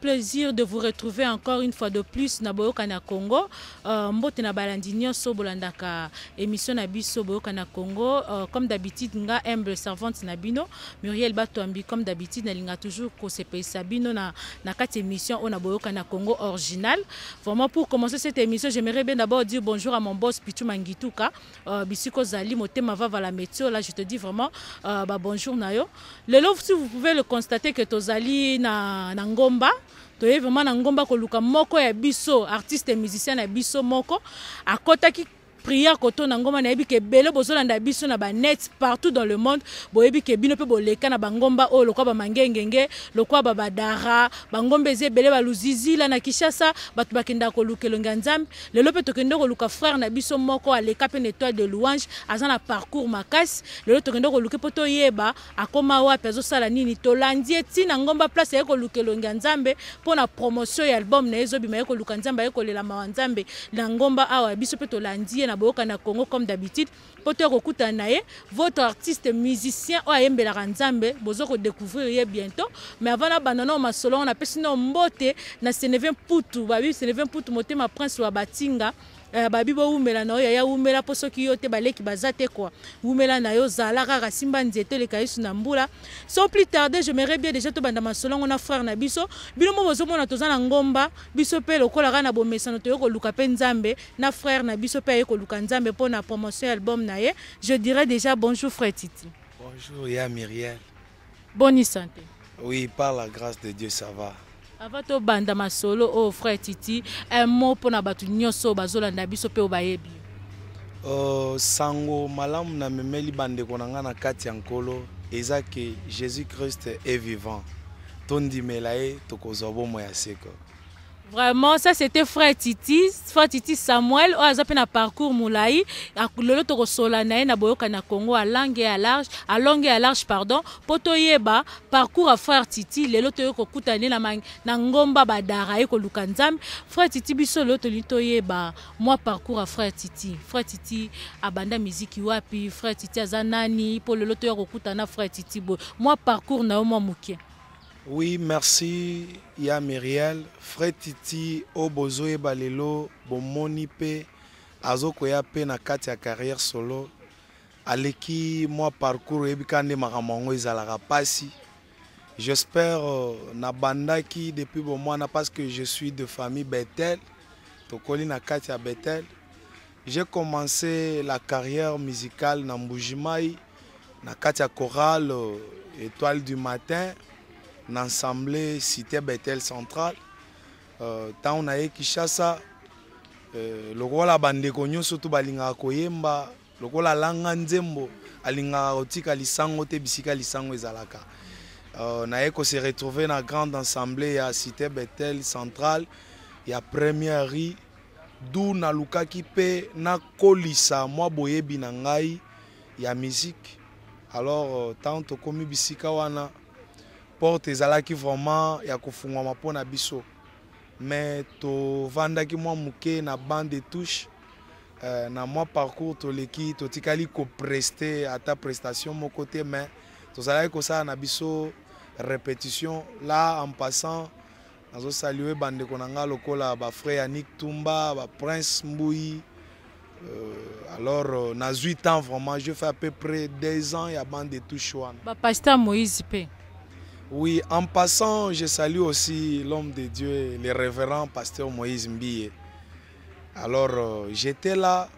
plaisir de vous retrouver encore une fois de plus na boyoka na Congo euh, mbote na balandi nyonso bolandaka émission na biso boyoka na Congo euh, comme d'habitude nga humble servante na bino Muriel Batouambi, comme d'habitude nalinga toujours pays sabino na na kati émission on na na Congo original vraiment pour commencer cette émission j'aimerais bien d'abord dire bonjour à mon boss Pitu Mangituka euh, bisiko zali motema va la météo là je te dis vraiment euh, bah bonjour nayo lelo si vous pouvez le constater que tozali na na ngomba toye vraiment na ngomba koluka moko ya biso artiste musicien na biso moko akotaki prière koto na ngomba nayebi ke ebele bozolanda biso na banet partout dans le monde boyebi ke bino mpe boleka na bangomba oyo lokwa bamangengenge lokwa babadara bangomba eza ebele baluzizila na kishasa bato bakendaka koluka elongi ya nzambe lelo mpe tokende koluka frère na biso moko aleka mpe na étoile de louange aza na parcours makasi lelo tokende koluka mpo toyeba akoma wapi azosala nini tolandi ye ntina ngomba place aye koluka elongi ya nzambe mpo na promotion ya album na ye ezobima ye koluka nzambe aye kolela mawa nzambe na ngomba awa biso mpe tolandi ye na na na congo comme d'habitude pour te kokutana votre artiste musicien oyo oh, ayembelaka nzambe boza kodécouvrir ye bientôt mais avant na banda nao on a apesi nao mbote na senevin putu babi senevin putu motema prince wa batinga eh, babi bowumbela na yo Umela wumbela mpo yote baleki baza kwa Umela wumela na yo zala kaka nzete na mbula sans plus tarde me bien déjà banda masolongo na frère na biso bino mo bozomona na ngomba biso mpe lokola kaka na koluka na frère na biso pelo koluka nzambe na promotion album na je dirais déjà bonjour frère titi bonjour ya miriel bonne santé oui par la grâce de dieu ça va avant tobanda masolo oyo oh, frère titi un mot mpo na bato nyonso oyo bazolanda biso mpe oyo bayebi uh, oh, sango malamu namemeli bandeko na ngai na kati ya nkolo eza ke jésus christ est vivant tondimela ye tokozwa bomoi ya seko vraiment ça c'était frère titi frère titi samuel oyo oh, aza parcours parcours molai lelo tokosola na ye na boyoka na congo et à large et à large pardon potoyeba parcours à frère titi le toye kokutana na ngomba badara ye koluka nzambe frère titi biso lelo litoyeba moi moi parcours à frère titi frère titi abanda Musique wapi frère titi Zanani pour le lelo toya frère titi moi mwa parcours na yo moukien. Oui, merci ya Myriel. Frère Titi Obozo Ebalelo bomoni pe azokoya pe na kati ya carrière solo aleki mwa parcours oyebika nde makambo yango ezalaka mpasi j'espère euh, nabandaki depuis bomwana parce que je suis de famille betel tokoli na kati ya betel j'ai commencé la carrière musicale na mbujimai na kati ya chorale euh, étoile du matin l'ensemble cité Bethel centrale euh, ntango naye kishasa euh, lokola bandeko nyonso surtout Balinga koyemba lokola alanga nzembo alingaka kotika lisango te bisika lisango ezalaka euh, naye se retrouver na grande assemblée ya cité Bethel centrale ya première rue d'où na mpe nakolisa mwa boyebi na ngai ya musique alors euh, tant tokomi bisika wana porte ezalaki vraiment ya kofungwama mpo na biso me tovandaki mwa moke na bande de touche euh, na mwa parcours toleki totikali kopreste ata prestation moko te me tozalaki kosala na biso répétition là en passant nazosalue bandeko na nga lokola bafrère yanik tumba baprince mbui Euh, alors euh, nazwi temps vraiment je fais à peu près 10 ans ya bande de touche wana bapasteur moïse mpe Oui, en passant, je salue aussi l'homme de Dieu, le révérend pasteur Moïse Mbille. Alors, euh, j'étais là,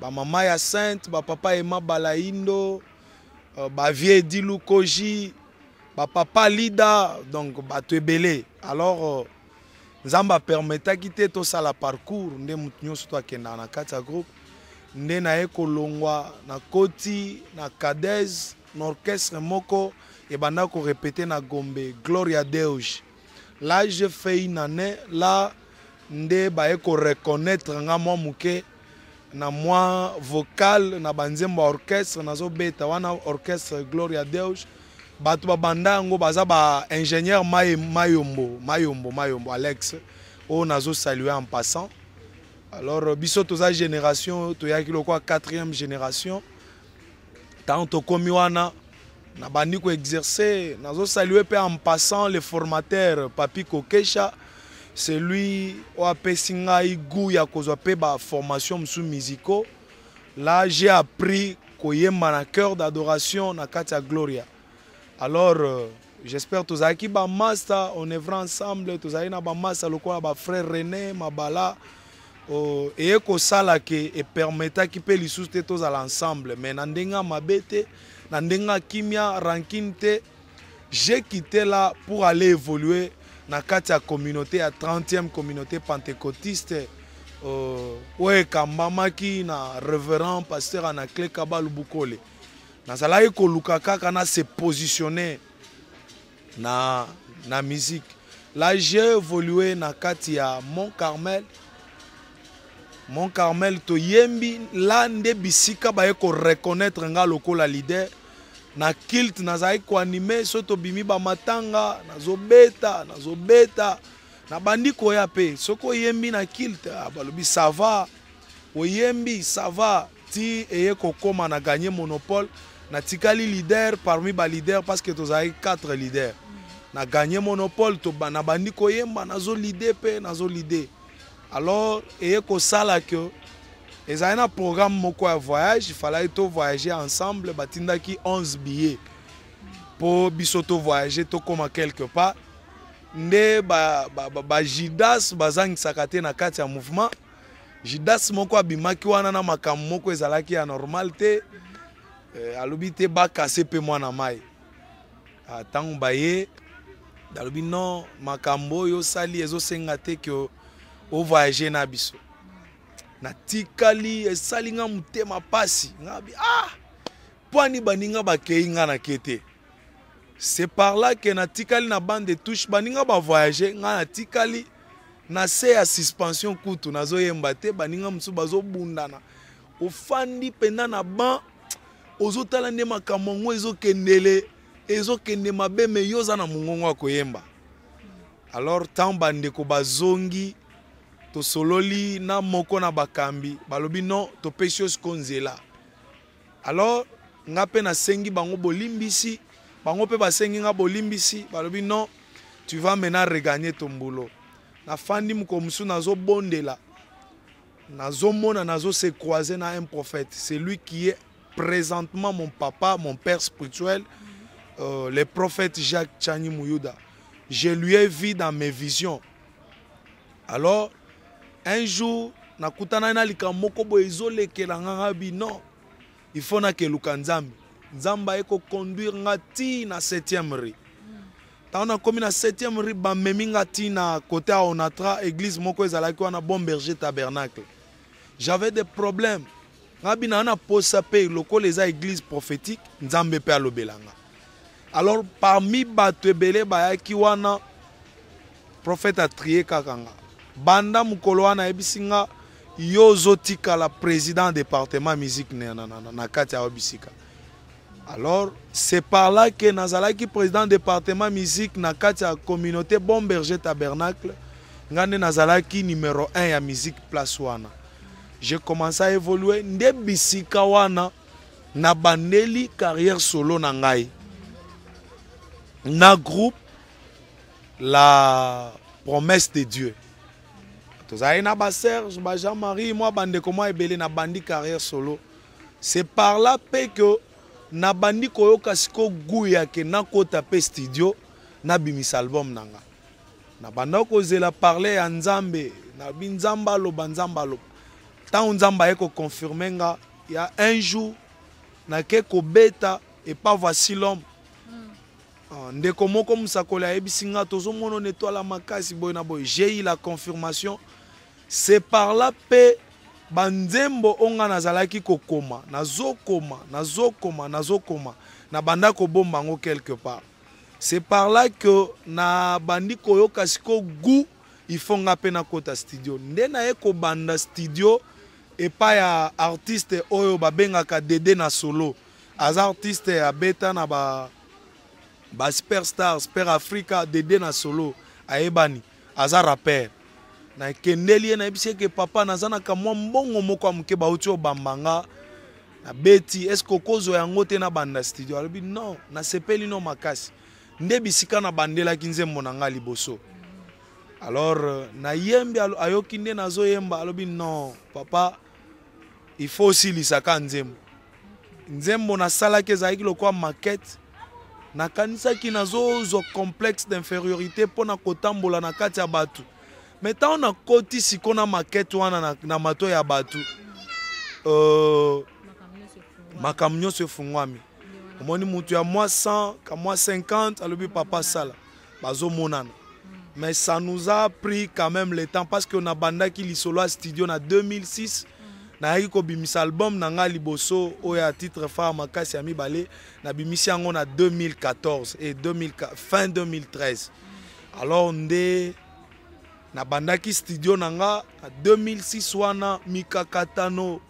ma maman est sainte, ma papa Emma Balaindo, ma euh, vieille Dilou Koji, ma papa Lida, donc ma belé. Alors, permis de quitter tout ça le parcours, ndé moutinyo surtout qui Kenda, dans le groupe, ndé dans na koti, na kadez, l'orchestre, moko, ebanda korepete na gombe gloria deuge là j'ai fait une année là nde baye koreconnaitre nga mwa moke na mwa vocal na banzembo ya orchestre nazobeta wana orchestre gloria deuge bato babanda yango baza baingénieur mayombo mayombo mayombo alex oyo oh, nazosalue en passant alors biso toza génération toyaki lokwa 4e génération ntango tokomi wana nabandi koexerce nazosalue mpe en passant le formateur papi kokesha celui oyo apesi ngai gu ya kozwa mpe baformation mosusu musicaux la j'ai appris koyemba na cœur d'adoration na kati ya gloria alors euh, j'espère tozalaki bamaster on evra ensemble tozalaki na bamaster lokola bafrère rené mabala euh, eye kosala ke epermetaki mpe lisusu te tozala ensemble mais na ndenge ya mabe te na ndenge akimia rankine te j'ai quitté là pour aller évoluer na kati ya communauté ya 30e communauté pentecôtiste euh, oyo ekambamaki na révérend pasteur anacle kabalu bukole nazalaki koluka kaka na se positionner na, na musique la j'ai évolué na kati ya mont carmel mont carmel toyembi la nde bisika baye koreconnaitre nga lokola leader na kilte nazalaki koanime so tobimi bamatanga nazobeta nazobeta nabandi koya mpe soki oyembi na kilte ah, balobi sava oyembi sava ti eye kokóma na gagne monopole natikali lider parmi balider parce que tozalaki 4 lider na gagne monopole toba, nabandi koyemba nazolide mpe nazolide alors eye kosala ke ezalaki na programme moko ya voyage ifalaki tovoyage ensemble batindaki 11 billet mpo biso tovoyage tokóma quelque part nde bajidas ba, ba, ba bazangisaka te na kati ya mouvement jidas moko abimaki wana na makambo moko ezalaki ya normal te eh, alobi te bakase mpe mwana mai ntango ah, baye alobi non makambo oyo osali ezosenga te ke ovoyage na biso natikali esali nga motema pasi ngabi ah pwani baninga bakei nga nake te c'est par là ke natikali na bande de touche baninga bavoyage nga natikali na se ya suspension kutu nazoyemba te baninga mosusu bazobundana ofandi mpenza na ban ozotala nde makambo yango ezokendele ezokende mabe me yo oza na mongongo ya koyemba alors ntango bandeko bazongi tosololi na moko na bakambi balobi non topesi yo siko nzela alors nga mpe nasengi bango bolimbisi bango mpe basengi nga bolimbisi balobi non tu vas mena regagne tombulo nafandi mokolo mosusu nazobondela nazomona nazose croiser na un prophète celui qui est présentement mon papa mon père spirituel euh, le prophète jacques chani mouyuda je lui ai vu dans mes visions alors un jour nakutanaki na likambo moko boye ezolekela nga nga bino ifo nakeluka nzambe nzambe aye koconduire nga ti na 7e ri ntango nakomi na 7e ri bamemi nga ti na kote ya onatra église moko ezalaki wana bon berger tabernacle j'avais des problèmes nga bino aa na posa mpe lokola eza église prophétique nzambe mpe alobela nga alors parmi bato ebele bayaki wana prophète atrie kaka nga banda mokolo wana ayebisi nga yo ozotikala président département musique na, na, na, na kati ya bisika alors c'est par là ke nazalaki président département musique na kati ya communauté bon berger tabernacle nga nde nazalaki numéro 1 ya musique place wana j'ai commencé à évoluer nde bisika wana nabandeli carrière solo na ngai na groupe la promesse de dieu tozalaki na baserge bajean marie mwa bandeko mwa ebele nabandi carrière solo c'est par là mpe ke nabandi koyoka siko gu yake nakota mpe studio nabimisa album na nga nabandaki kozela parle ya nzambe nabi nzambe aloba nzambe aloba ntango nzambe aye koconfirme nga ya un jour nake kobeta epa voici l'homme Ah, ndeko moko mosakoli ayebisi nga tozomona na etwala makasi boye na boye j'ai eu la confirmation c'est par là mpe banzembo oyo nga nazalaki kokoma nazokoma nazokoma nazokoma na banda kobomba yango quelque part c'est par là que nabandi koyoka siko gu ifo nga mpe nakota studio nde naye kobanda studio epai ya artiste oyo babengaka dede na solo aza artiste abeta na ba basperstar sper africa dede na solo ayebani aza rapper nakendeli ye nayebisi eke papa naza na kamwa mbongo moko ya moke bauti obamba nga nabeti eske okozwa yango te nabanda studio alobi non nasepeli no makasi nde bisika nabandelaki nzembo na nga liboso alors euh, nayembi ayoki nde nazoyemba alobi non papa ifo osilisaka nzembo nzembo nasalaki ezalaki lokola makete nakanisaki nazozwa complexe d'infériorité mpo na kotambola na kati ya bato me ntango nakoti siko na makete wana na, na mato ya bato euh, makambo nyonso efungwami omoni motu ya mwa 100 ka mwa 50 alobi papa sala bazomonana mais ça nous a pris quand même le temps parce que on abandaki lisolo ya studio na 2006 nayaki kobimisa album na ngai liboso oyo ya titre phare makasi ya mibale nabimisi yango na 2014 et 2000, fin 2013 alors nde nabandaki studio na nga na 2006 wana mikakatano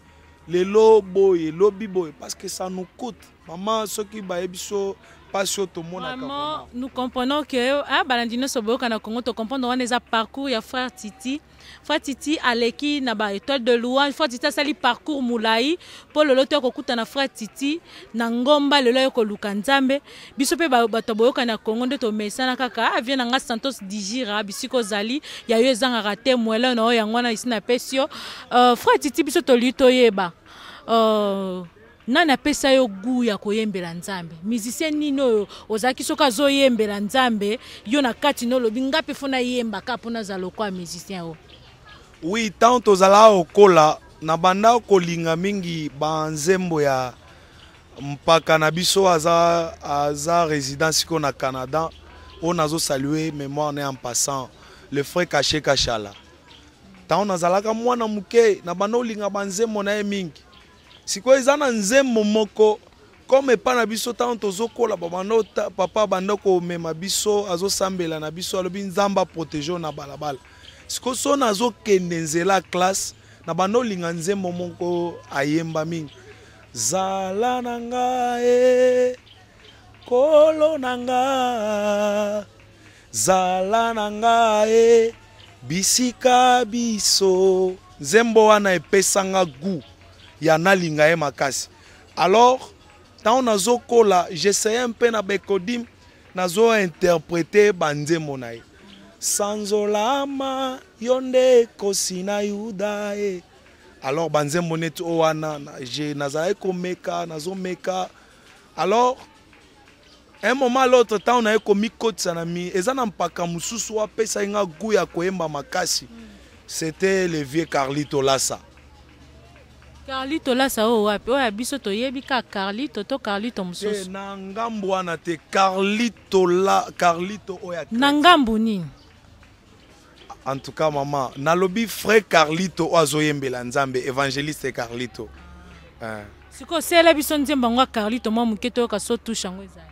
lelo boye elobi boye parce que ça nous coûte mama soki bayebi so mpasi oyo tomonaka nous comprenons que ah, balandi nyonso boyoka na congo tocomprendre wana eza parcours ya frère titi fa titi aleki na baétoile de louange fa titi asali parcours molai mpo lelo to yakokutana fra titi na ngomba lelo ayokoluka nzambe biso mpe bato boyokani ya kongo nde tomesana kaka avie na nga santos digira bisika ozali ya yo ezangaka te mwele na oyo yango wana esi napesi yo euh, fra titi biso tolii toyeba euh, nani apesa yo gu ya koyembela nzambe musicien nini oyo ozalaki soki azoyembela nzambe yo na kati na olobi nga mpe mpo nayembaka mpo nazala lokwa musicien oyo wi ntango tozalaka kokola na banda kolinga mingi banzembo ya mpaka na biso aza, aza résidence sikoyo na canada oyo nazosalue mémoire na ya mpassant le frère kache kashala ntango nazalaka mwana moke na banda kolinga banzembo na ye mingi sikoyo eza na nzembo moko comme epai na biso ntango tozokola babanda papa abanda komema biso azosambela na biso alobi nzambe aprotege na balabala sikoyo so nazokende nzela classe na banolinga nzembo moko ayemba mingi zala na nga e kolo na nga zala na nga e bisika biso nzembo wana epesanga gu ya nalinga ye makasi alors ntango nazokola jeseye mpe na bekodime nazointerprete banzembo na ye sanzolama yo nde ekosi na yuda e alors banzembo neti o wana nazalaki komeka nazomeka alors un moment à l'autre ntango naye komikotisa na mi eza na mpaka mosusu apesaki nga gu ya koyemba makasi c'était le vieux carli tolasa carli tolasa oyo oh, wapi oyo oh, ya biso toyebi ka carlito to carlito mosusu eh, na ngambu wana te carlitola carlito oyo na ngambu nini en tout cas mama nalobi frère carlito oyo azoyembela nzambe évangéliste carlito sikoyo oseyela biso nzembo yango ya carlito mwa moke toyoka so touche yango ezali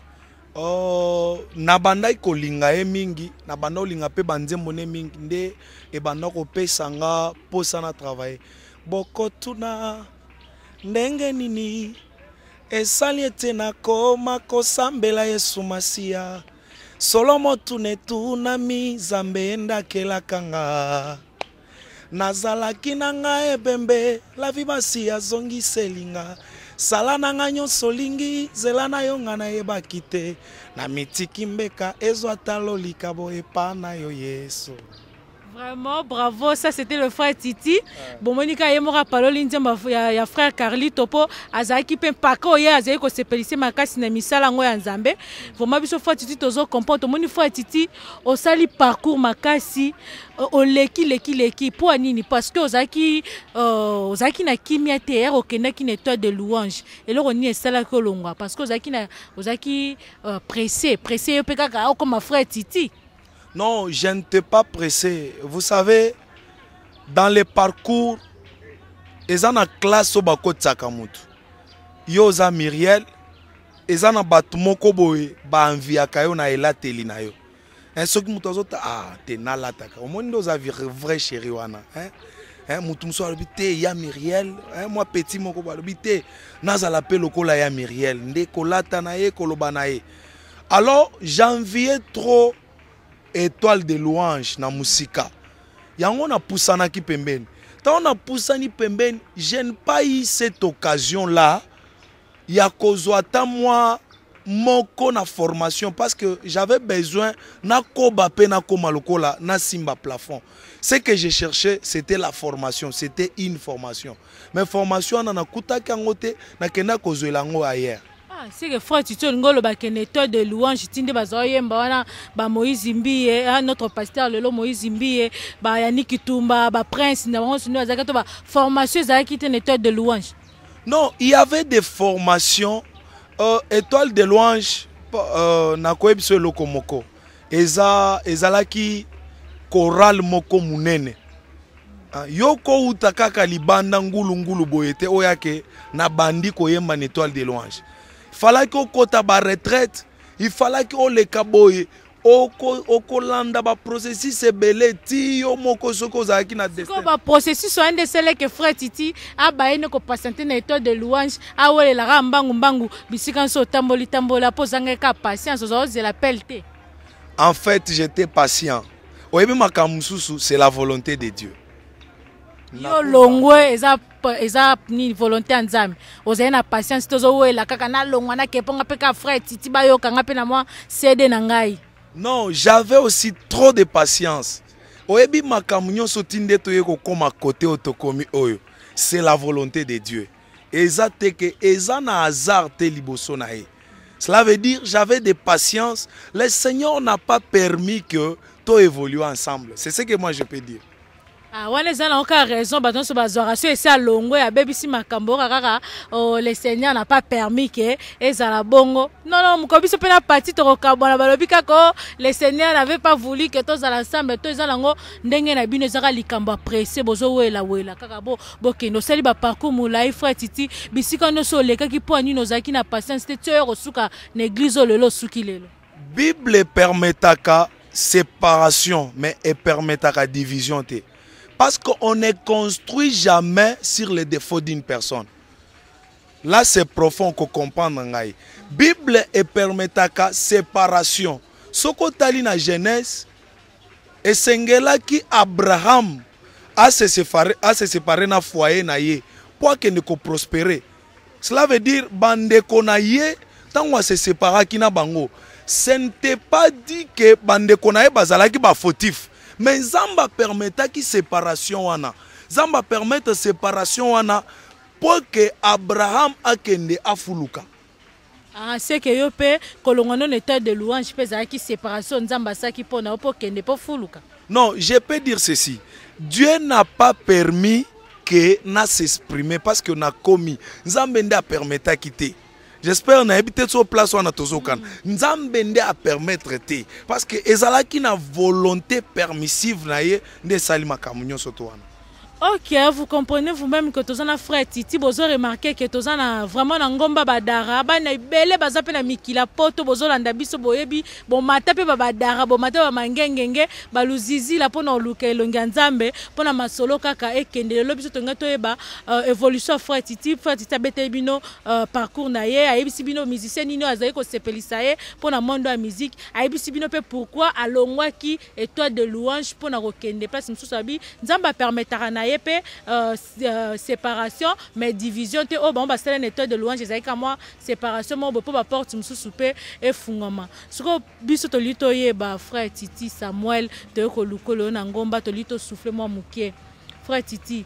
oh, nabandaki kolinga ye mingi nabanda kolinga mpe banzembo ne mingi nde ebanda kopesa nga mposa na travaille bokotuna ndenge nini esali ete nakoma kosambela yesu masiya solo motuna etunami nzambe endakelaka nga nazalaki na nga ebembe lavi basi azongiselinga sala na nga nyonso olingi nzela na yo nga nayebaki te na mitiki mbeka ezwa talo likabo epa na yo yesu vraiment bravo ça c'était le frère titi bomoni ka ye moko apaloli nzembo ya frère carlito mpo azalaki mpe mpaka que c'est kosepelisi makasi na misala yango ya nzambe vraiment biso frère titi tozocomprendre tomoni frère titi osali parcours makasi oleki euh, leki leki leki ya nini parce que ozalaki ozalaki euh, na kimia te yare na étoile de louange eloko nini esalaki olongwa parce que ozalaki euh, pressé pressé yo mpe oh, comme okoma frère titi non, je ne te pas pressé. Vous savez, dans les parcours, eza la classe oyo bakotisaka motu yo oza miriel eza na bato moko boye baanviaka yo na elateli na yo hein, soki moto azota ah, te nalataka omoni nde oza vrai sheri wana hein. Hein, motu mosusu alobi te ya miriel mwa peti moko bo alobi te nazala mpe lokola ya miriel nde kolata na ye koloba na ye alors janvier trop étoile de louange na musika yango ki pembeni ntango pousani pembeni je n'ai pas eu cette occasion là ya kozwa tant moi moko na formation parce que j'avais besoin n'a mpe nakoma lokola nasimba plafond ce que j'ai cherché c'était la formation c'était une formation mais formation na kutaka ngote n'a nakendaki kozwela ngo ailleurs que frère titi Ngolo ba neteur de louange tinde nde bazala ba Moïse bamoïse hein, notre pasteur lelo moïse mbiye bayani kitumba baprince na bango na nde bazalaki formateurs, baformation ezalaki te neteur de louange non il y avait des formations euh, étoile de louange euh, nakoyebi so eloko moko eza ezalaki choral moko Munene. Ah, yoko kowuta kaka libanda ngulungulu boye te na bandi koyemba na étoile de louange Fallait retraite, il falaki okota baretraite ifalaki oleka boye okolanda baprocessus ebele ti yo moko soki ozalaki na un de nde que frère titi a abaye ne kopasante na étoile de louange awelelaka mbangumbangu bisika tamboli tambola po ozanga ka patience zo ozela la pelté en fait j'étais patient oyebi makambo mosusu c'est la volonté de dieu yo longwe eza eza ni volonté ya nzambe ozali na patience tozowela kaka nalongwa nakeponga mpe ka frère titi bayokanga mpe na mwa cd na ngai non j'avais aussi trop de patience oyebi makambo nyonso ti nde toye kokóma kote oyo tokomi oyo c'est la volonté de dieu eza te ke eza na hasard te liboso na ye cela veut dire j'avais de patience le seigneur n'a pas permis que to évolue ensemble c'est ce que moi je peux dire wana eza na oka raison bato nyonso bazwaka so esi alongwe abebisi makambo oka kaka oh, le seigneur na pas permis ke ezala bongo nono moko biso mpe na parti tokokabwana balobi kaka o le seigneur navait pas voulu ke tozala ensemble to eza nango ndenge na bino ezaka likambo apresse bozowelawela kaka bo bokende osali baparcours molai frère titi bisika nyonso olekaki mpo anini ozalaki na patience te ti oyo kosuka na église oyo oh, lelo osuki lelo bible epermetaka séparation mais epermetaka division te parce qu'on ne construit jamais sur les défauts d'une personne. Là, c'est profond qu'on comprend. La Bible et la séparation. Ce que na Genèse, et sengela qui Abraham a se séparé, a se séparé na foyer pour qu'il ne prospérer. Cela veut dire, bande konaye, tant qu'on se sépara qui na bango, ce n'était pas dit que bande konaye bazala qui ba fautif. Mais me nzambe apermetaki séparation wana nzambe permette séparation wana pour que abraham akende afuluka Ah, c'est que yo pe, kolongono neta de louange mpe aki séparation nzamba saki mpo na yo mpo okende fuluka non je peux dire ceci dieu n'a pas permis que na s'exprimer parce que na komi nzambe nde ta quitter. j'espère nayebi te so place wana tozokana nzambe nde apermettre te parce que ezalaki na volonté permissive na ye nde esali makambo nyonso to wana ok vous comprenez vous-même que tozana frère titi tous que tozana vraiment na ngomba badara bana ebele basa mpe na mikila poto bozola bozolanda biso boyebi bomata mpe babadara bomata bon mangenge mpo baluzizi la pona ya nzambe pona masolo kaka ekende kende biso tonga toeba euh, évolution frère titi frère titi bino euh, parcours na ye bino musicien nino oyo azali kosepelisa ye mpo Pona mondo pourquoi musique aibisi bino pe pourquoi ki étoile de louange Pona na kokende place mosusu sousabi. N'zamba permetara na ye mpe euh, euh, séparation mais division te oyo bango basala na étoile de louange ezalaki ka mwa séparation moko boye mpo baporte mosusu mpe efungama sikoyo biso tolingi toyeba frère titi samuel toyei kolukolo na ngomba tolingi tosouffle mwa moke frère titi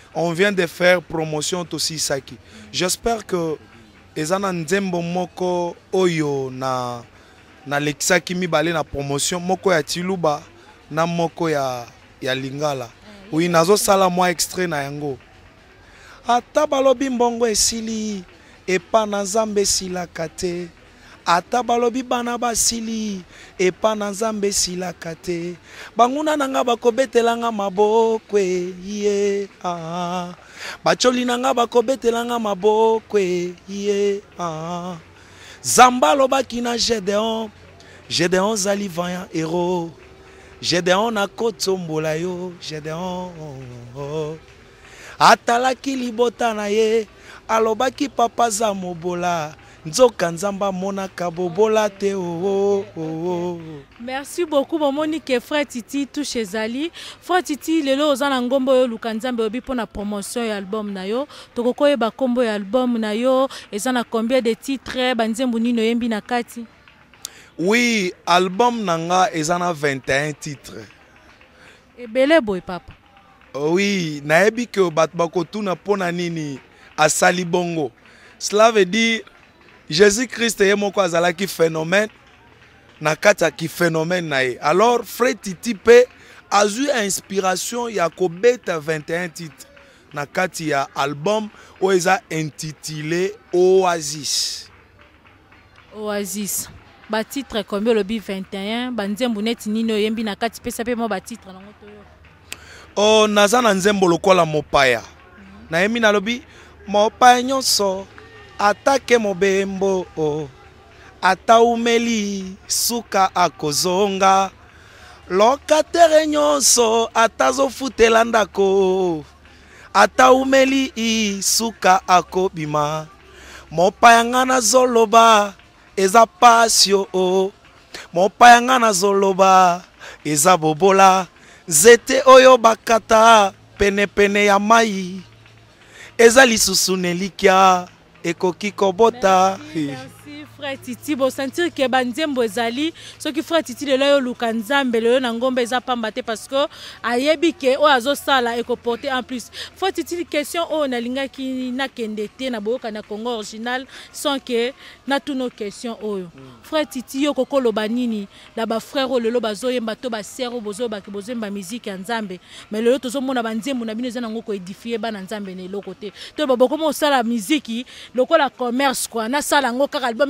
on vient de faire promotion tosisaki j'espère que eza na nzembo moko oyo na nalekisaki mibale na promotion moko ya tiluba na moko ya, ya lingala eh, oyi nazosala mwa extrait na yango ata balobi mbongo esili epa na nzambe esilaka te ata balobi bana basili epa na nzambe esilaka te banguna na nga bakobetelanga maboko ye ah. bacoli na nga bakobetelanga maboko ye ah. zamba alobaki na gedeon gedeon ozali vaillant hero gedeon nakotombola yo gedeon oh. atalaki libota na ye alobaki papa za mobola nzoka nzambe amonaka bobola te oo oh, oh, oh, merci beaucoup bomoni ke frère titi touche ezali frère titi lelo oza na ngombo oyo oluka nzambe oyebi mpona promotion ya album na yo tokoki oyeba nkombo ya album na yo eza na combien de titre banzembo nini oyembi na kati oui album na nga eza na 21 titre ebele boye papa oui nayebi ke bato bakotuna mpo na nini asali bongo cela veut dire jésus christ ye moko azalaki phénomène na kati ya kiphénomène na ye alors fré titi mpe azwi inspiration ya kobeta 21 titre na kati ya album oyo eza intitulé oasis oasis batitre ekomi olobi 21 banzembo neti nini oyembi na kati pesa mpe mwa batitre nango toyo o oh, naza na nzembo lokola mopaya mm -hmm. nayembi nalobi mopaya nyonso atake mobembo oh. ataumeli suka akozonga lokatere nyonso atazofutela ndako ataumeli suka akobima mopaya nga nazoloba eza pasio o mopaya nga nazoloba eza bobola nzete oyo bakata penepene ya mai eza lisusu nelikya ¡Eco Kiko Bota! frère titi bosentir ke banzembo ezali soki frère titi lelo ayoluka nzambe le na ngombe eza pamba te parce que ayebi ke oyo azosala ekoporte en plus frère titi question oyo nalingaki nakende te na boyokani na congo original sans que ke nos question o. Mm. frère titi yo okoki oloba nini na bafrère oyo lelo bazoyemba to ba oyo bozo bozoyemba miziki ya nzambe ma lelo mona mon na bino ngoko nango ba na nzambe ne eloko to babokoma musique, miziki lokola commerce quoi, na yango kaka album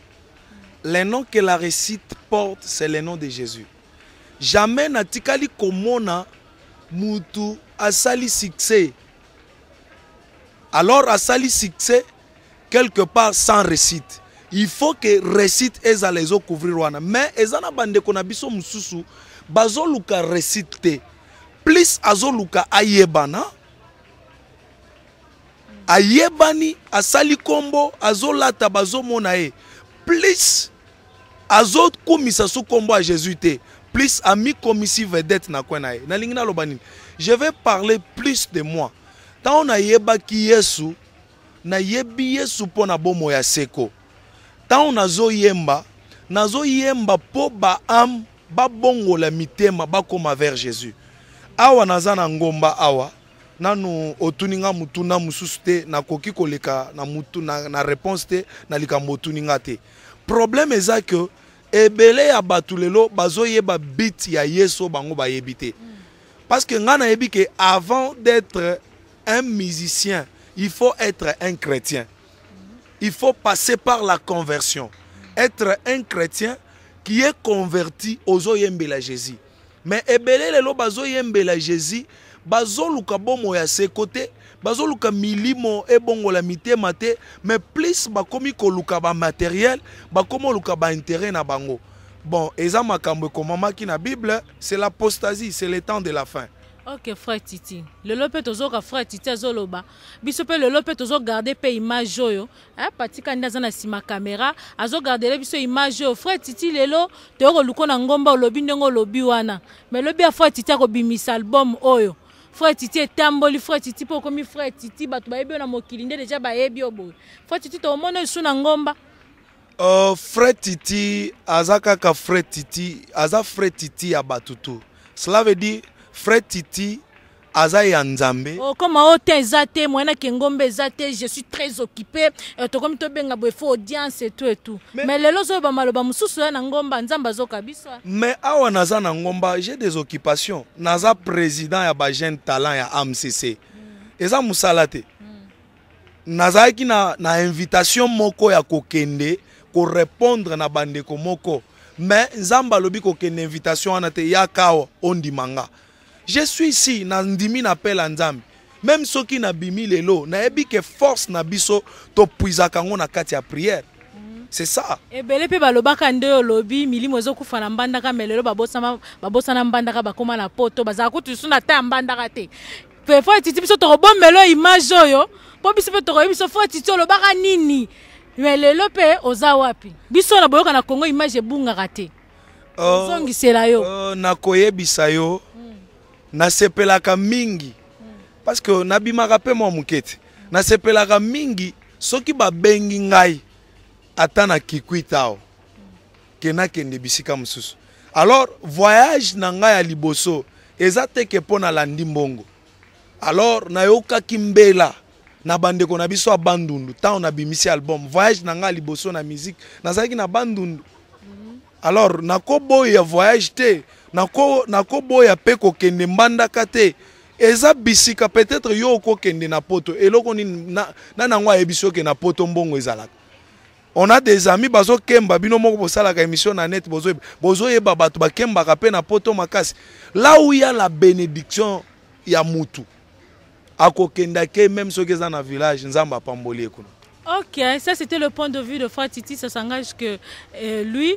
les noms que la récite porte c'est le nom de jésus jamais natikali komona mutu asali succès alors asali succès quelque part sans récite il faut que récite ezala ezokouvrir wana mais eza na bandeko na biso mosusu bazoluka récite te plus azoluka ayebana ayebani asali nkombo azolata bazomona ye plus azokumisa so kombo ya jésus te plus amikomisi vedete na kwen na ye nalingi naloba nini je vais parler plus de moi ntango nayebaki yesu nayebi yesu mpo na bomoi ya seko ntango nazoyemba nazoyemba mpo baame babongola mitema bakoma vers jésus awa naza na ngomba awa nanu otuni nga mutuna mosusu te nakoki koleka na, mutu, na, na réponse te na likambo otuni nga te problème eza ke ebele ya bato lelo bazoyeba bit ya yeso bango bayebi parce que ngana nayebi avant d'être un musicien il faut être un chrétien il faut passer par la conversion être un chrétien qui est converti aux la jésus mais ebele lelo bazoyembela jésus bazoluka bomo ya seko te bazoluka milimo la mité maté mais plus bakomi ko luka koluka bamateriel bakomi ba intérêt na bango bon eza makambo ekomamaki na bible c'est l'apostasie c'est le temps de la fin ok frère titi lelo mpe tozoyoka frère titi azoloba biso pe lelo tozo garder pe image oyo eh, patika na sima caméra azo garder azogardele biso image oyo frère titi lelo luko na ngomba lobi ndenge lobi wana mais lobi a frère titi ko akobimisa album oyo frère titi etamboli frère titi mpo okomi frère titi bato bayebi yo na mokili nde deja bayebi yo boye frère titi tomona esu na ngomba uh, frère titi aza kaka frère titi aza frère titi ya bato to cela veut dire frère titi aza ya nzambe okoma oh, oyo oh, te eza te moyena kengombe eza te je suis très occupé euh, tokomi tobenga boye fo audience etu etu mais lelo ozoyo bamaloba mosusu oya eh, na ngomba nzambe azoka biso eh. mais awa naza na ngomba j'ai des occupations naza président ya bajeune talent ya amcc mm. eza mosala te mm. nazalaki na, na invitation moko ya kokende korépondre na bandeko moko mais nzambe alobi kokende invitation wana te yaka awa ondimanga je suis ici nandimi na pele ya nzambe meme soki nabimi lelo nayebi ke force na biso topwizaka yango na kati ya priere c'est ça ebele mpe balobaka nde olobi milimo ezokufa na mbandaka me lelo babosana mbandaka bakóma na poto bazala kutu lisu na ta ya mbandaka te pefo etiti biso tokobomela image oyo mpo biso mpe tokoyebi biso fo etiti olobaka nini me lelo mpe oza wapi biso na boyoka na kongo image ebungaka te euh, ozongisela yo euh, nakoyebisa yo nasepelaka mingi parce que nabimaka mpe mwa moke te nasepelaka mingi soki babengi ngai ata na kikwit awa ke nakende bisika mosusu alors voyage na ngai ya liboso eza teke mpo nalandi mbongo alors nayokaki mbela na bandeko na biso ya bandundu ntango nabimisi album voyage na ngai ya liboso na musique nazalaki na bandundu mhm. alors nakoboya voyage te nakoboya mpe kokende mbandaka te eza bisika peut-être yo okokende na poto eloko nini nani yango ayebi so okende na poto mbongo ezalaka on a des amis bazokemba bino moko bosalaka émission na net bozoyeba bozoyeba bato bakembaka mpe na poto makasi la où ya la bénédiction ya mutu akokendake même soki eza na village nzambe apamboli ye kuna Ok, ça c'était le point de vue de Frère Titi, ça s'engage que euh, lui,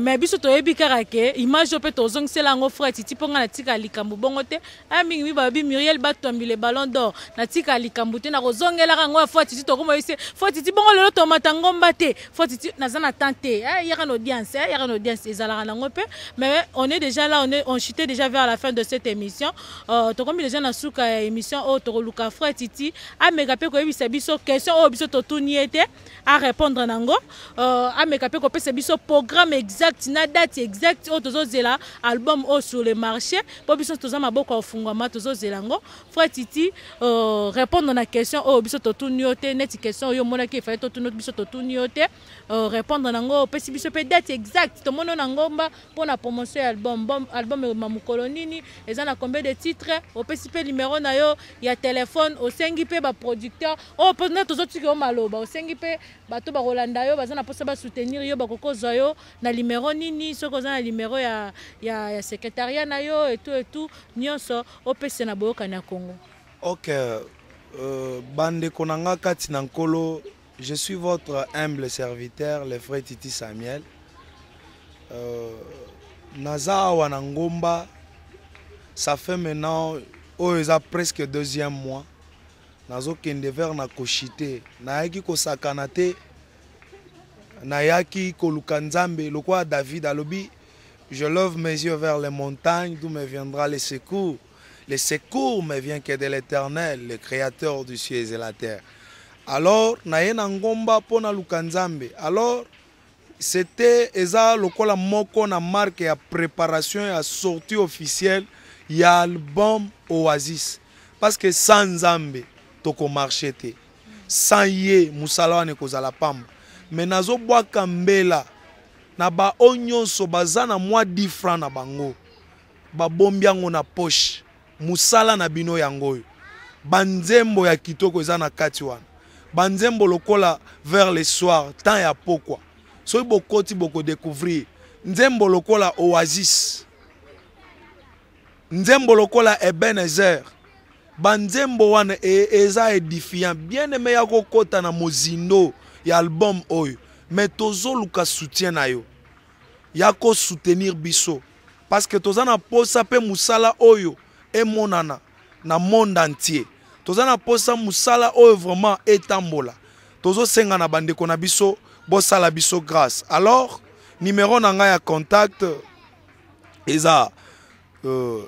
mais biso to yebi karake, image pe to zong c'est lango Frère Titi ponga la tika likambu bongo te, ami mi babi Muriel batombi le ballon d'or, na tika likambu te na kozongela rango Frère Titi to komo yise, Frère Titi bongo lelo to matango mbate, Frère Titi na zana tante, eh yara no audience, eh yara no audience ezala un pe, mais on est déjà là, on est on chutait déjà vers la fin de cette émission. Euh to komi déjà na suka émission o to luka Frère Titi, amega pe ko yebisa biso question o biso to bamoni ye te arépondre nango euh, ameka mpe kopesa biso programme exact na date exact oyo oh, tozozela album oyo oh, sur le marché mpo biso toza maboko ya ofungwama tozozela yango frère titi euh, répondre na question oyo oh, biso totuni yo te neti question oyo omonaki efali totuni biso totuni yo te euh, répondre nango opesi biso mpe date exact tomono na ngomba mpo na promotion ya album album ema mokolo nini eza na combien de titre opesi mpe numéro na yo ya telefone osengi mpe baproducteur oyo mpo nde tozotika yo maloba baosengi mpe bato bakolanda yo baza na mposa basoutenir yo bakokozwa yo na numéro nini soko za na numéro ya, ya, ya sekretariat na yo etu etu nyonso opesa na boyokani ya kongo ok euh, bande konanga kati na nkolo je suis votre humble serviteur le frère titi samuel euh, naza awa na ngomba ça fait maintenant oyo oh, eza presque deuxième mois nazokende vers na koshi te nayaki kosakana te nayaki koluka nzambe lokola david alobi je love mes yeux vers les montagnes d'où me viendra le secours le secours me vient que de l'éternel le créateur du ciel et la terre alors naye na ngomba mpo naluka nzambe alors c'était eza lokola moko na marke ya préparation ya sortie officielle ya album oasis parce que sans nzambe tokomarshe te sans ye mosala wana ekozala pamba me nazobwaka mbela na bao nyonso baza na mwa 10 franc na bango babombi yango na poshe mosala na bino yango oyo banzembo ya kitoko eza na kati wana banzembo lokola vers le soir temps ya pokwa soki bokoti bokodécouvrir nzembo lokola oasis nzembo lokola ebenezer banzembo wana e, eza édifiant bien aime ya kokɔta na mozindo ya album oyo me tozoluka soutien na yo ya kosoutenir biso parce que toza na posa mpe mosala oyo emonana na monde entier toza na posa mosala oyo vraiment etambola tozosenga na bandeko na biso bosala biso grâce alors numéro na ngai ya contact eza euh,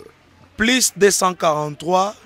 plus 243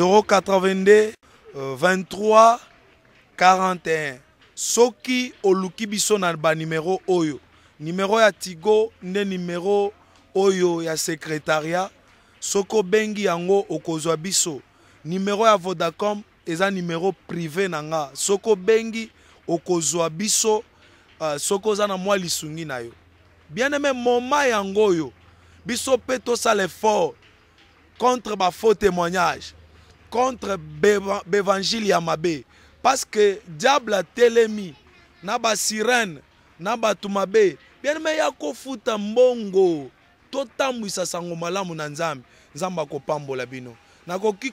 082 23 41 soki oluki biso na banimero oyo nimero ya tigo nde nimero oyo ya sekretariat soki obengi yango okozwa biso nimero ya vodacom eza nimero privé na nga soki obengi okozwa biso uh, soki oza na mwa lisungi na yo bien aime moma yango oyo biso mpe tosala effort contre bafaux témoignage contre bévangile ya mabe parce que diable atelemi na basirene na bato mabe bieneme ya kofuta mbongo totambwisa sango malamu na nzambe nzambe akopambola bino nakoki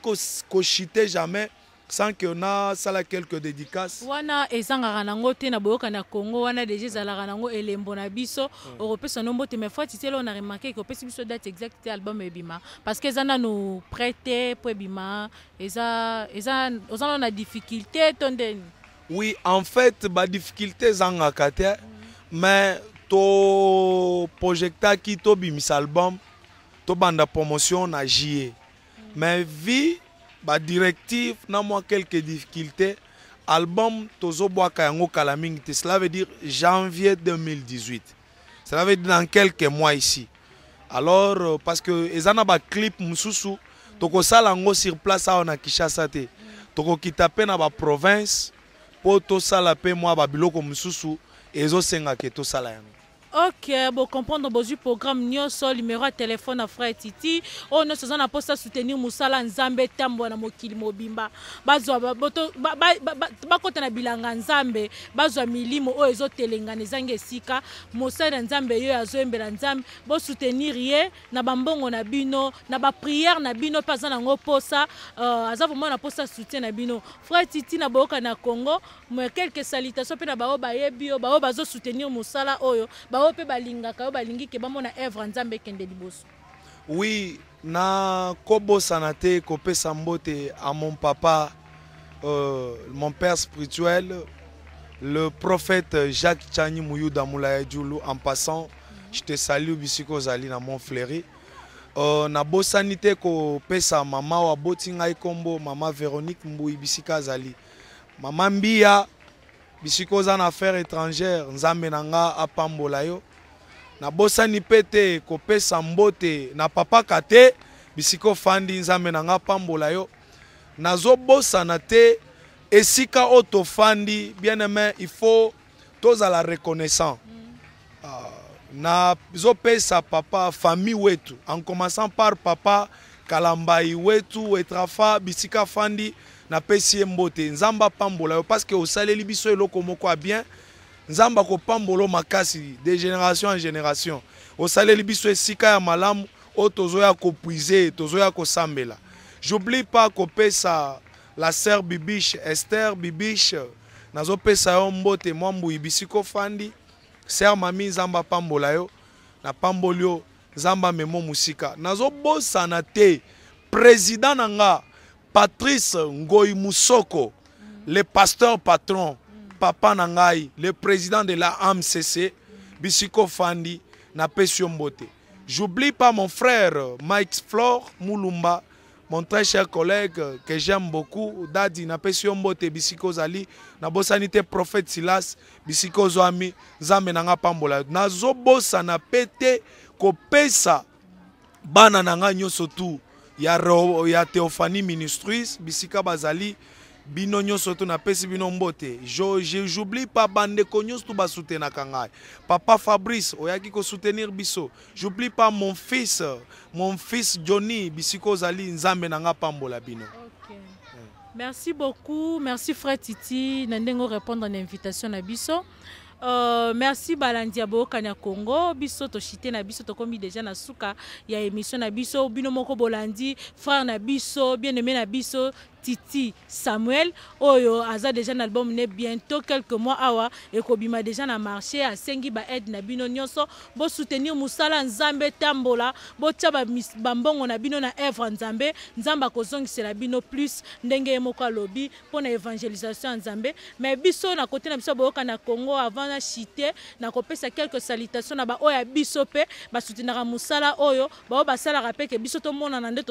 koshite jamais sans qu'on que sala quelques dédicaces. wana ezanga nango te na boyokani ya congo wana deja ezalaka nango elembo na biso okopesa mm. no mbote mais fois titele on na remarqué que opesi biso date exacte te album ebima parce que zana nous prêt pour mpo ebima eza eza oza on na difficulté to oui en fait badifficulté ezangaka te mais toprojektaki tobimisa album tobanda promotion na juillet mm. mais vie directive, na moi quelques difficultés album tozobwaka yango Kalaming, te cela veut dire janvier 2018 cela veut dire dans quelques mois ici alors euh, parce que eza clip mususu, mosusu tokosala yango sur place awa na kinshasa te tokokita mpe na baprovince mpo tosala mpe mwa babiloko mosusu ezosenga ke tosala yango ok bocomprendre bozwi programme nyonso numéro ya telefone ya frère titi oyo oh, nyonso eza na mposa soutenir mosala nzambe etambola na mokili mobimba bazwa bakɔta na bilanga nzambe bazwa milimo oyo oh, ezotelengana ezangi esika mosali na nzambe yo azoyembela nzambe bosoutenir ye na bambongo na bino na bapriere na bino mpe aza nango mposa uh, aza vraimen na mposa soutien na bino frère titi na boyoka na congo quelques salutations mpe na baoyo bayebi yo baoyo bazosoutenir mosala oyo ba bao mpe balingaka oyo balingi ke bamona nzambe liboso oui te kopesa mbote à mon papa euh, mon père spirituel le prophète jacques chani mouyuda moulaya djulu en passant mhm. je te salue bisiko zali na mon fleuri euh, bosanite ko pesa mama oyo botinga ikombo mama véronique mbui bisika azali mama mbia bisiko za na étrangères étrangère nzambe na nga apambola yo nabosani mpe te mbote na papa te bisiko fandi nzambe na apambola yo te esika oto fandi bien aimé il faut tous à la reconnaissant uh, ah, pesa papa famille wetu en commençant par papa kalambai wetu wetrafa bisika fandi napesi ye mbote nzambe apambola yo parceke osaleli biso eloko moko ya bien nzambe akopambola yo makasi de génération en génération osaleli biso esika ya malamu oyo tozoya kopuize tozoya kosambela joublie pas kopesa la sœur bibiche esther bibiche nazopesa yo mbote mwa mbuyi bisika ofandi sœur mami nzambe apambola yo napamboli yo nzambe amemo mosika nazobosana te président na nga Patrice Ngoy Moussoko, le pasteur patron, papa Nangai, le président de la AMCC, Bisiko Fandi, Napesiombote. J'oublie pas mon frère Mike Flore Moulumba, mon très cher collègue que j'aime beaucoup, Dadi Napesiombote, Bisiko Zali, Nabosanite prophète Silas, Bisiko Zoami, Zame Nanga Pambola. Nazobosa ko Kopesa, Bana Nanga Nyosotou ya, ya Théophanie Ministries bisika bazali bino nyonso to bino mbote j'oublie pas Bande nyonso to papa fabrice oyaki soutenir biso j'oublie pas mon fils mon fils johnny bisiko Zali, nzambe na nga pambola bino merci beaucoup merci frère titi na allons répondre à l'invitation à biso Uh, merci balandi ya boyokani ya congo biso toshite na biso tokómi deja na suka ya émission na biso bino moko bolandi frère na biso bien aimé na biso titi samuel oyo aza déjà un album né bientôt quelques mois awa kobima déjà na marché ba Ed na bino nyonso soutenir Musala nzambe etambola botya bambongo na bino na evre nzambe nzambe kozongisela bino plus ndenge ye moko alobi mpo na évangélisation nzambe mais biso na côté na biso bokana na congo avant na Chité, na kopesa quelques salutations, na ba oya biso mpe soutenir musala oyo baoyo basalaka que biso tomonana nde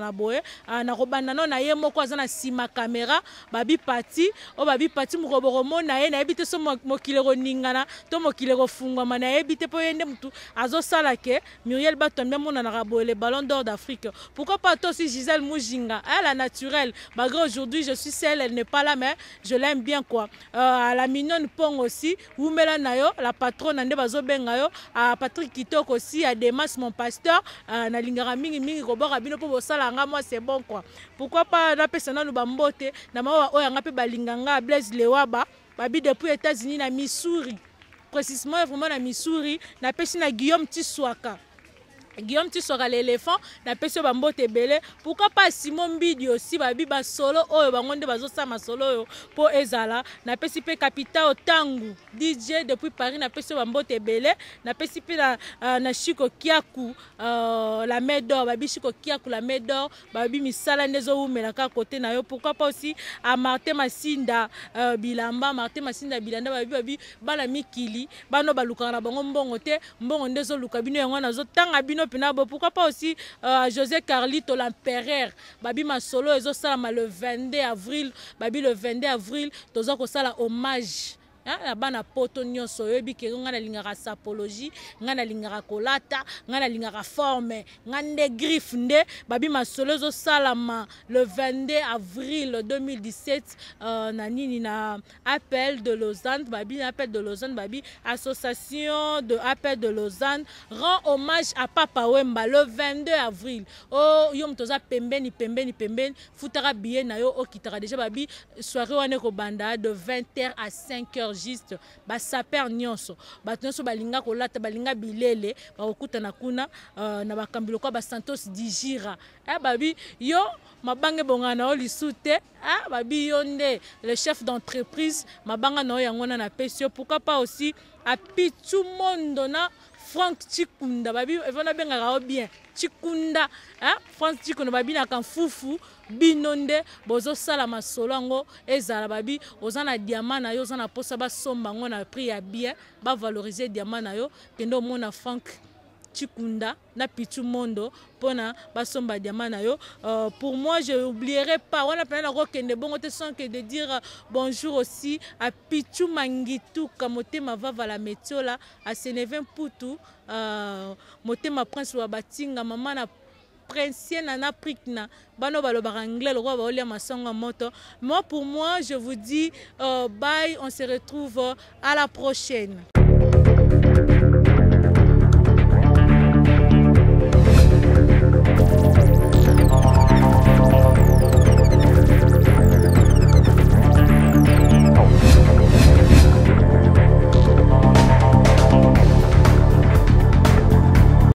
na boye ah, na kobanda na yemo kwa si na nsima kamera robot monnaie n'a mokolo bokomona ye nayebi te so mokili ningana, to mokili fungwa, n'a te mpo yende nde azo sala ke muriel batonde amonanaka boye le ballon d'or d'afrique pourquoi pas toi si gisèle mujinga elle la naturelle malgré aujourd'hui je suis celle elle n'est pas là mais je l'aime bien quoi euh, à la mignonne pong aussi wumela na yo la patronne nde bazo yo à patrick kitoko aussi à demas mon pasteur euh, mingi ko kobwaka bino mpo bosala nga moi c'est bon quoi pourquoi pas napesa nano bambote na mawa oyo yanga mpe balinganga blaise lewaba babi depuis états-unis na missouri précisement vraiment na missouri napesi na guillaume tiswaka guillaume tisoka l'éléphant napesi oyo bambote ebele pourkui pas simon mbidi osi babi basolo oyo bango nde bazosala masolo oyo mpo ezala napesi mpe capitao ntangu dj depuis paris napesi oyo bambote ebele napesi mpe na, euh, na chiko kiaku uh, la mai dor babi chiko kiaku la mai dor babi misala nde ezowumela kaka kote na yo pourkui pas aussi a martin masinda uh, bilamba martin masinda bilanda babi babi bana mikili bana balukaka na bango mbongo te mbongo nde ezoluka bino yango nazotanga bino pourquoi pas aussi euh, josé carlito l'empereur babima solo le 22 avril babi le 22 avril toza sala hommage na bana poto nyonso oyebi keko ngai nalingaka sapologie ngai nalingaka kolata ngai nalingaka forme ngai nde griffe nde babima solo ezosalama le 22 avril 2017 euh, na nini na appel de lausanne babi na appel de lausanne babi association de appel de lausanne rend hommage à papa wemba le 22 avril oyo oh, moto oza pembeni pembeni pembeni futaka billet na yo okitaka deja babi soirée wana ekobanda de 20 heures à 5 heures aubergiste basaper nyonso bato nyonso balinga kolata balinga bilele bakokutana kuna uh, na bakambi lokwa basantos dijira eh, babi yo mabanga ebongana na yo lisu te eh, ah, babi yo nde le chef d'entreprise mabanga na yo yango wana napesi yo pourkui pas aussi apitu mondo na frank cikunda babi evana bengaka yo bien ti kunda france ti kono babinaka mfufu bino nde bozosala masolo yango ezala babi oza na diama na yo oza na mposa basomba yango na prix ya bien bavalorize diama na yo kende omona franke Tchikunda, na Pichu Mondo, pona basomba diamana yo. Euh, pour moi, je n'oublierai pas. On a plein de bon sans que de dire euh, bonjour aussi à Pichu Mangitu, Kamote vava la Metiola, à Sénévin Poutou, euh, Motema Prince Wabatinga, maman na princien en Afrique na bano baloba anglais le roi baolia en moto moi pour moi je vous dis bye on se retrouve à la prochaine